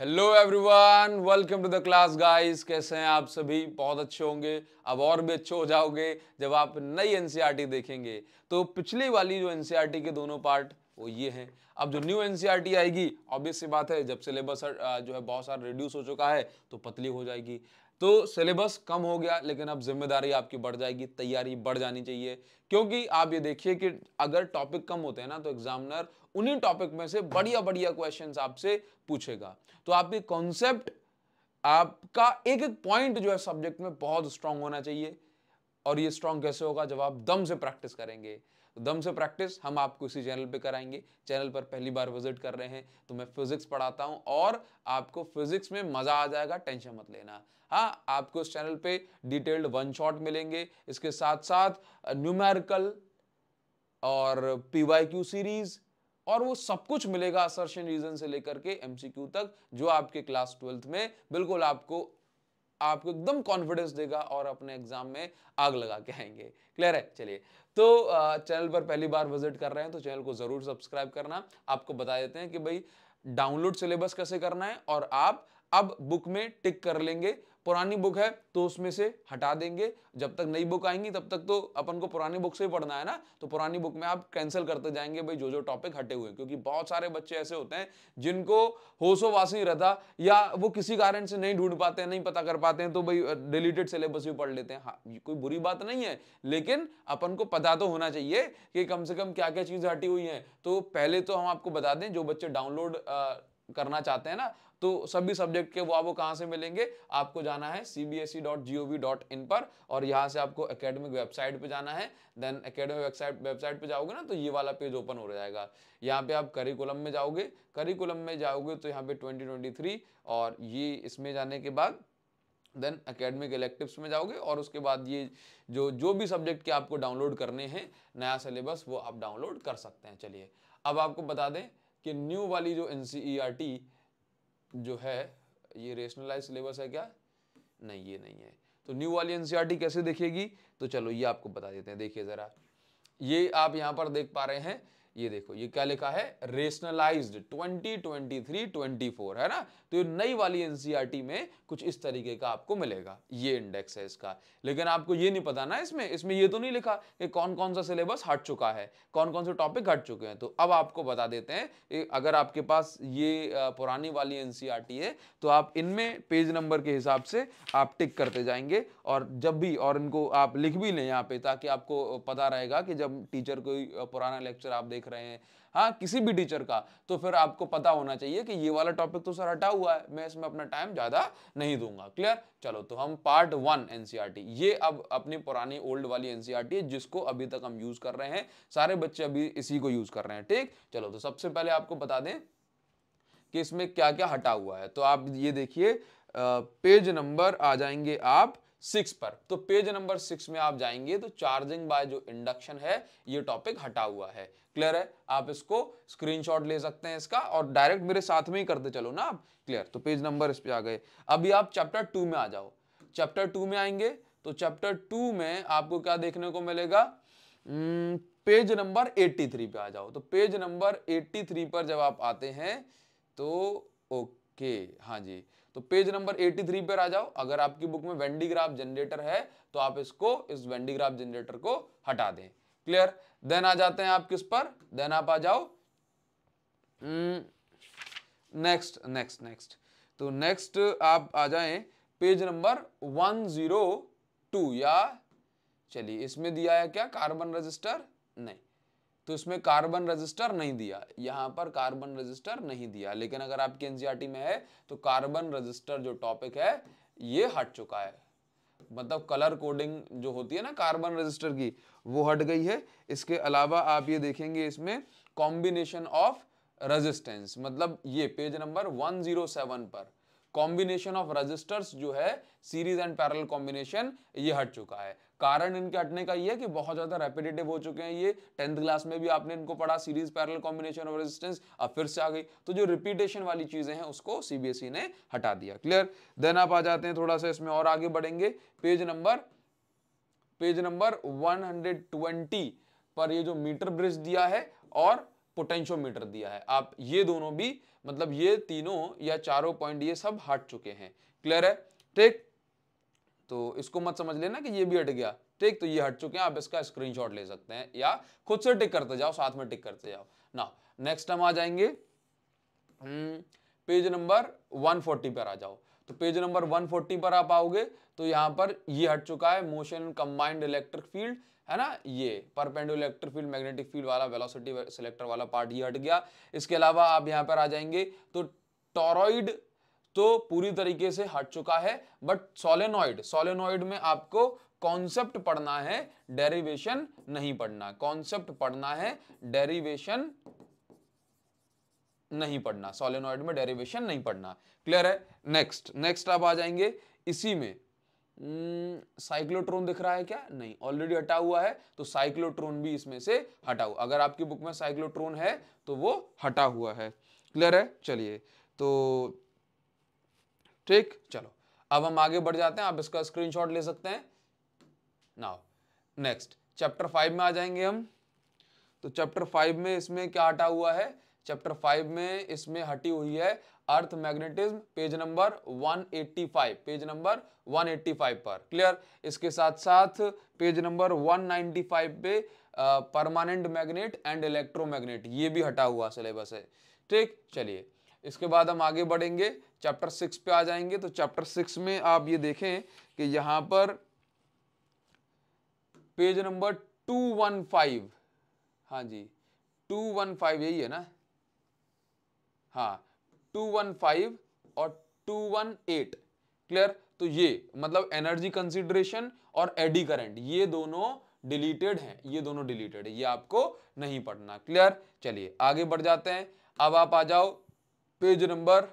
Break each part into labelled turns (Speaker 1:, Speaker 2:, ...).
Speaker 1: hello everyone welcome to the class guys कैसे हैं आप सभी बहुत अच्छे होंगे अब और भी अच्छे हो जाओगे जब आप नई एनसीईआरटी e देखेंगे तो पिछली वाली जो एनसीईआरटी e के दोनों पार्ट वो ये हैं अब जो न्यू एनसीईआरटी e आएगी ऑब्वियस सी बात है जब सिलेबस जो है बहुत सारा रिड्यूस हो चुका है तो पतली हो जाएगी तो सिलेबस कम हो गया लेकिन अब जिम्मेदारी आपकी बढ़ जाएगी तैयारी बढ़ जानी चाहिए क्योंकि आप ये देखिए कि अगर टॉपिक कम होते हैं ना तो एग्जामिनर उन्हीं टॉपिक में से बढ़िया बढ़िया क्वेश्चंस आपसे पूछेगा तो आपके कॉन्सेप्ट आपका एक एक पॉइंट जो है सब्जेक्ट में बहुत स्ट्रांग होना चाहिए और ये स्ट्रांग कैसे होगा जब आप दम से प्रैक्टिस करेंगे तो दम से प्रैक्टिस हम आपको इसी चैनल पे कराएंगे चैनल पर पहली बार विजिट कर रहे हैं तो मैं फिजिक्स पढ़ाता हूँ और आपको फिजिक्स में मज़ा आ जाएगा टेंशन मत लेना हाँ आपको इस चैनल पे डिटेल्ड वन शॉट मिलेंगे इसके साथ साथ न्यूमेरिकल और पी सीरीज़ और वो सब कुछ मिलेगा असर्शन रीजन से लेकर के एमसीक्यू तक जो आपके क्लास ट्वेल्थ में बिल्कुल आपको आपको एकदम कॉन्फिडेंस देगा और अपने एग्जाम में आग लगा के आएंगे क्लियर है चलिए तो चैनल पर पहली बार विजिट कर रहे हैं तो चैनल को ज़रूर सब्सक्राइब करना आपको बता देते हैं कि भाई डाउनलोड सिलेबस कैसे करना है और आप अब बुक में टिक कर लेंगे पुरानी बुक है तो उसमें से हटा देंगे जब तक नई बुक आएंगी तब तक तो अपन को पुरानी बुक से ही पढ़ना है ना तो पुरानी बुक में आप कैंसिल करते जाएंगे भाई जो जो टॉपिक हटे हुए क्योंकि बहुत सारे बच्चे ऐसे होते हैं जिनको होशो वासी रहता या वो किसी कारण से नहीं ढूंढ पाते हैं नहीं पता कर पाते हैं तो भाई डिलीटेड सिलेबस भी पढ़ लेते हैं हाँ कोई बुरी बात नहीं है लेकिन अपन को पता तो होना चाहिए कि कम से कम क्या क्या चीज हटी हुई हैं तो पहले तो हम आपको बता दें जो बच्चे डाउनलोड करना चाहते हैं ना तो सभी सब्जेक्ट के वो आपको कहाँ से मिलेंगे आपको जाना है C B S E dot G O V dot in पर और यहाँ से आपको अकेडमिक वेबसाइट पे जाना है देन अकेडमिक वेबसाइट वेबसाइट पे जाओगे ना तो ये वाला पेज ओपन हो जाएगा यहाँ पे आप करिकुलम में जाओगे करिकुलम में जाओगे तो यहाँ पे ट्वेंटी ट्वेंटी थ्री और ये इसमें जाने के बाद देन अकेडमिक इलेक्टिव्स में जाओगे और उसके बाद ये जो जो भी सब्जेक्ट के आपको डाउनलोड करने हैं नया सिलेबस वो आप डाउनलोड कर सकते हैं चलिए अब आपको बता दें कि न्यू वाली जो एन e जो है ये रेशनलाइज सिलेबस है क्या नहीं ये नहीं है तो न्यू वाली एन e कैसे देखेगी तो चलो ये आपको बता देते हैं देखिए ज़रा ये आप यहाँ पर देख पा रहे हैं ये देखो ये क्या लिखा है रेशनलाइज्ड 2023 24 है ना तो ये नई वाली एनसीईआरटी e में कुछ इस तरीके का आपको मिलेगा ये इंडेक्स है इसका लेकिन आपको ये नहीं पता ना इसमें इसमें ये तो नहीं लिखा कि कौन कौन सा सिलेबस हट चुका है कौन कौन से टॉपिक हट चुके हैं तो अब आपको बता देते हैं अगर आपके पास ये पुरानी वाली एनसीईआरटी e है तो आप इनमें पेज नंबर के हिसाब से आप टिक करते जाएंगे और जब भी और इनको आप लिख भी लें यहाँ पे ताकि आपको पता रहेगा कि जब टीचर कोई पुराना लेक्चर आप देख रहे हैं हाँ किसी भी टीचर का तो फिर आपको पता होना चाहिए कि ये वाला टॉपिक तो सर हटा हुआ है मैं इसमें अपना टाइम ज़्यादा नहीं दूंगा क्लियर चलो तो हम पार्ट वन एनसीईआरटी ये अब अपनी पुरानी ओल्ड वाली एनसीईआरटी e है जिसको अभी तक हम यूज़ कर रहे हैं सारे बच्चे अभी इसी को यूज़ कर रहे हैं ठीक चलो तो सबसे पहले आपको बता दें कि इसमें क्या क्या हटा हुआ है तो आप ये देखिए पेज नंबर आ जाएंगे आप सिक्स पर तो पेज नंबर सिक्स में आप जाएंगे तो चार्जिंग बाय जो इंडक्शन है ये टॉपिक हटा हुआ है क्लियर है आप इसको स्क्रीनशॉट ले सकते हैं इसका और डायरेक्ट मेरे साथ में ही करते चलो ना आप क्लियर तो पेज नंबर इस पे आ गए अभी आप चैप्टर टू में आ जाओ चैप्टर टू में आएंगे तो चैप्टर टू में आपको क्या देखने को मिलेगा पेज नंबर एट्टी पे आ जाओ तो पेज नंबर एट्टी पर जब आप आते हैं तो ओके हाँ जी तो पेज नंबर 83 पर आ जाओ अगर आपकी बुक में वेंडीग्राफ जनरेटर है तो आप इसको इस वेंडीग्राफ जनरेटर को हटा दें क्लियर देन आ जाते हैं आप किस पर देन आप आ जाओ नेक्स्ट नेक्स्ट नेक्स्ट तो नेक्स्ट आप आ जाए पेज नंबर 102 या चलिए इसमें दिया है क्या कार्बन रजिस्टर नहीं तो इसमें कार्बन रजिस्टर नहीं दिया यहाँ पर कार्बन रजिस्टर नहीं दिया लेकिन अगर आपके एनसीआरटी e में है तो कार्बन रजिस्टर जो टॉपिक है ये हट चुका है मतलब कलर कोडिंग जो होती है ना कार्बन रजिस्टर की वो हट गई है इसके अलावा आप ये देखेंगे इसमें कॉम्बिनेशन ऑफ रेजिस्टेंस मतलब ये पेज नंबर 107 पर कॉम्बिनेशन ऑफ रजिस्टर्स जो है सीरीज एंड पैरल कॉम्बिनेशन ये हट चुका है कारण इनके हटने का ये कि बहुत ज़्यादा रेपिटेटिव हो चुके हैं ये टेंथ क्लास में भी आपने इनको पढ़ा series parallel combination of resistance अब फिर से आ गई तो जो रिपीटेशन वाली चीज़ें हैं उसको सीबीएसई e ने हटा दिया क्लियर देन आप आ जाते हैं थोड़ा सा इसमें और आगे बढ़ेंगे page number page number one पर ये जो मीटर ब्रिज दिया है और पोटेंशियोमीटर दिया है आप ये दोनों भी मतलब ये तीनों या चारों पॉइंट ये सब हट चुके हैं क्लियर है ठीक तो इसको मत समझ लेना कि ये भी हट गया ठीक तो ये हट चुके हैं आप इसका स्क्रीनशॉट ले सकते हैं या खुद से टिक करते जाओ साथ में टिक करते जाओ ना नेक्स्ट हम आ जाएंगे पेज नंबर 140 पर आ जाओ तो पेज नंबर 140 पर आप आओगे तो यहां पर ये हट चुका है मोशन कंबाइंड इलेक्ट्रिक फील्ड है ना ये perpendicular electric field magnetic field वाला वेलोसिटी सिलेक्टर वाला पार्ट ये हट गया इसके अलावा आप यहां पर आ जाएंगे तो टॉरॉइड तो पूरी तरीके से हट चुका है बट सोलेनॉइड सोलेनॉइड में आपको कॉन्सेप्ट पढ़ना है डेरिवेशन नहीं पढ़ना कॉन्सेप्ट पढ़ना है डेरिवेशन नहीं पढ़ना सोलिनॉइड में डेरिवेशन नहीं पढ़ना क्लियर है नेक्स्ट नेक्स्ट आप आ जाएंगे इसी में साइक्लोट्रोन hmm, दिख रहा है क्या नहीं ऑलरेडी हटा हुआ है तो साइक्लोट्रोन भी इसमें से हटा हुआ अगर आपकी बुक में साइक्लोट्रोन है तो वो हटा हुआ है क्लियर है चलिए तो ठीक चलो अब हम आगे बढ़ जाते हैं आप इसका स्क्रीनशॉट ले सकते हैं नाउ नेक्स्ट चैप्टर फाइव में आ जाएंगे हम तो चैप्टर फाइव में इसमें क्या हटा हुआ है चैप्टर फाइव में इसमें हटी हुई है earth magnetism page number 185 page number 185 पर क्लियर इसके साथ साथ पेज नंबर 195 पे परमानेंट मैग्नेट एंड इलेक्ट्रोमैग्नेट ये भी हटा हुआ सिलेबस है ठीक चलिए इसके बाद हम आगे बढ़ेंगे चैप्टर सिक्स पे आ जाएंगे तो चैप्टर सिक्स में आप ये देखें कि यहां पर page number two one five हाँ जी टू वन फाइव यही है ना हाँ टू वन फाइव और टू वन एट क्लियर तो ये मतलब एनर्जी कंसिडरेशन और एडी करंट ये दोनों डिलीटेड हैं ये दोनों डिलीटेड है ये आपको नहीं पढ़ना क्लियर चलिए आगे बढ़ जाते हैं अब आप आ जाओ page number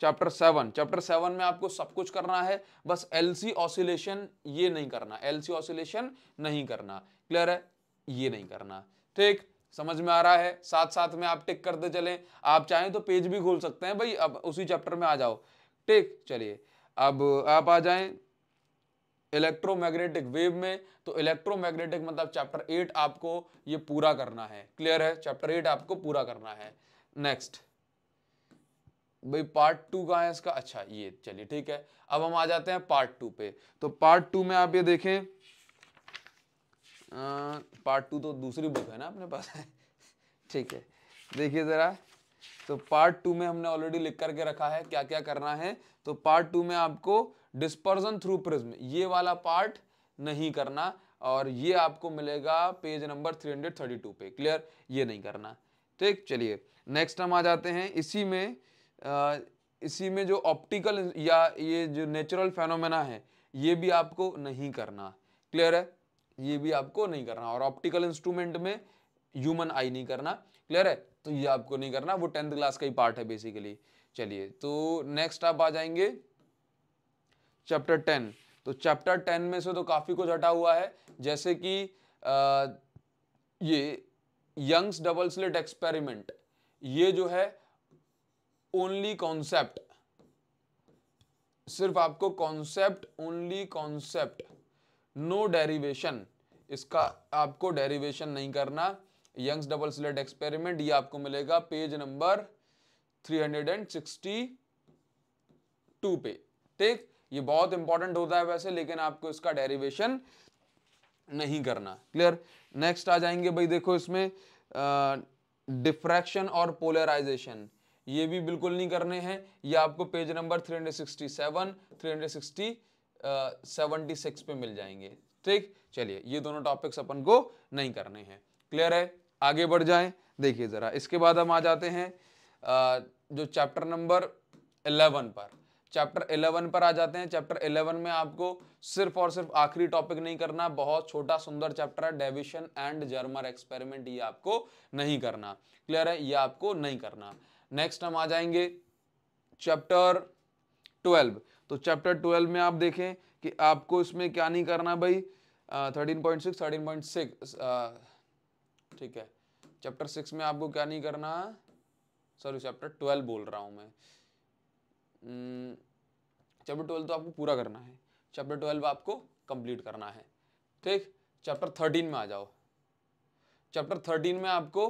Speaker 1: chapter seven chapter seven में आपको सब कुछ करना है बस एलसी ऑसिलेशन ये नहीं करना एलसी ऑसिलेशन नहीं करना क्लियर है ये नहीं करना ठीक समझ में आ रहा है साथ साथ में आप टिक करते चलें आप चाहें तो पेज भी खोल सकते हैं भाई अब उसी चैप्टर में आ जाओ टिक चलिए अब आप आ जाएं इलेक्ट्रोमैग्नेटिक वेव में तो इलेक्ट्रोमैग्नेटिक मतलब चैप्टर एट आपको ये पूरा करना है क्लियर है चैप्टर एट आपको पूरा करना है नेक्स्ट भाई पार्ट टू कहाँ है इसका अच्छा ये चलिए ठीक है अब हम आ जाते हैं पार्ट टू पे तो पार्ट टू में आप ये देखें पार्ट टू तो दूसरी बुक है ना अपने पास ठीक है देखिए ज़रा तो पार्ट टू में हमने ऑलरेडी लिख करके रखा है क्या क्या करना है तो पार्ट टू में आपको डिस्पर्जन थ्रू प्रिज्म ये वाला पार्ट नहीं करना और ये आपको मिलेगा पेज नंबर 332 पे क्लियर ये नहीं करना ठीक चलिए नेक्स्ट हम आ जाते हैं इसी में आ, इसी में जो ऑप्टिकल या ये जो नेचुरल फेनोमेना है ये भी आपको नहीं करना क्लियर है ये भी आपको नहीं करना और ऑप्टिकल इंस्ट्रूमेंट में ह्यूमन आई नहीं करना क्लियर है तो ये आपको नहीं करना वो टेंथ क्लास का ही पार्ट है बेसिकली चलिए तो नेक्स्ट आप आ जाएंगे चैप्टर टेन तो चैप्टर टेन में से तो काफ़ी कुछ हटा हुआ है जैसे कि ये यंग्स डबल स्लिट एक्सपेरिमेंट ये जो है ओनली कॉन्सेप्ट सिर्फ आपको concept only concept no derivation इसका आपको डेरिवेशन नहीं करना यंग्स डबल स्लेट एक्सपेरिमेंट ये आपको मिलेगा पेज नंबर 362 पे ठीक ये बहुत इंपॉर्टेंट होता है वैसे लेकिन आपको इसका डेरिवेशन नहीं करना क्लियर नेक्स्ट आ जाएंगे भाई देखो इसमें डिफ्रैक्शन और पोलराइजेशन ये भी बिल्कुल नहीं करने हैं ये आपको page number 367 sixty seventy six पे मिल जाएंगे ठीक चलिए ये दोनों टॉपिक्स अपन को नहीं करने हैं क्लियर है आगे बढ़ जाएं देखिए ज़रा इसके बाद हम आ जाते हैं जो चैप्टर नंबर इलेवन पर चैप्टर इलेवन पर आ जाते हैं चैप्टर इलेवन में आपको सिर्फ और सिर्फ आखिरी टॉपिक नहीं करना बहुत छोटा सुंदर चैप्टर है डेविशन एंड जर्मर एक्सपेरिमेंट ये आपको नहीं करना क्लियर है ये आपको नहीं करना नेक्स्ट हम आ जाएंगे चैप्टर ट्वेल्व तो चैप्टर ट्वेल्व में आप देखें कि आपको इसमें क्या नहीं करना भाई thirteen point six thirteen point six ठीक है चैप्टर सिक्स में आपको क्या नहीं करना सॉरी चैप्टर ट्वेल्व बोल रहा हूँ मैं चैप्टर हम्म, ट्वेल्व तो आपको पूरा करना है चैप्टर ट्वेल्व आपको कंप्लीट करना है ठीक चैप्टर थर्टीन में आ जाओ चैप्टर थर्टीन में आपको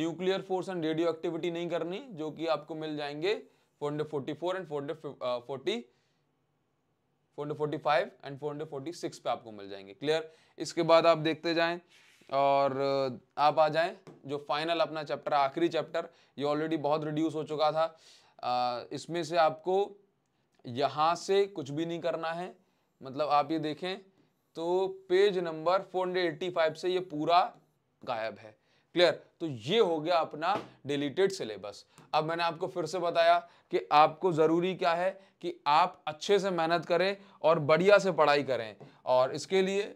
Speaker 1: nuclear force and radioactivity नहीं करनी जो कि आपको मिल जाएंगे four hundred forty four and four hundred forty 445 and 446 पे आपको मिल जाएंगे क्लियर इसके बाद आप देखते जाएं और आप आ जाएं जो फाइनल अपना चैप्टर आखिरी चैप्टर ये ऑलरेडी बहुत रिड्यूस हो चुका था इसमें से आपको यहाँ से कुछ भी नहीं करना है मतलब आप ये देखें तो पेज नंबर 485 से ये पूरा गायब है क्लियर तो ये हो गया अपना डिलीटेड सिलेबस अब मैंने आपको फिर से बताया कि आपको ज़रूरी क्या है कि आप अच्छे से मेहनत करें और बढ़िया से पढ़ाई करें और इसके लिए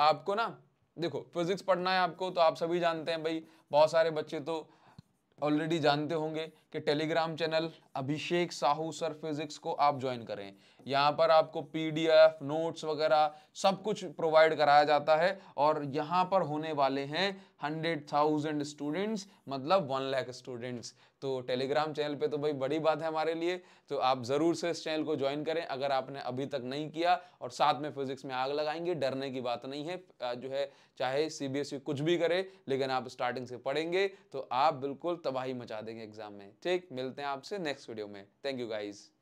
Speaker 1: आपको ना देखो फिजिक्स पढ़ना है आपको तो आप सभी जानते हैं भाई बहुत सारे बच्चे तो ऑलरेडी जानते होंगे कि Telegram channel Abhishek Sahu sir physics को आप ज्वाइन करें यहाँ पर आपको पीडीएफ नोट्स वगैरह सब कुछ प्रोवाइड कराया जाता है और यहाँ पर होने वाले हैं हंड्रेड थाउजेंड स्टूडेंट्स मतलब वन लाख स्टूडेंट्स तो टेलीग्राम चैनल पे तो भाई बड़ी बात है हमारे लिए तो आप ज़रूर से इस चैनल को ज्वाइन करें अगर आपने अभी तक नहीं किया और साथ में फिजिक्स में आग लगाएंगे डरने की बात नहीं है जो है चाहे सी e कुछ भी करे लेकिन आप स्टार्टिंग से पढ़ेंगे तो आप बिल्कुल तबाही मचा देंगे एग्जाम में ठीक मिलते हैं आपसे नेक्स्ट वीडियो में थैंक यू गाइज़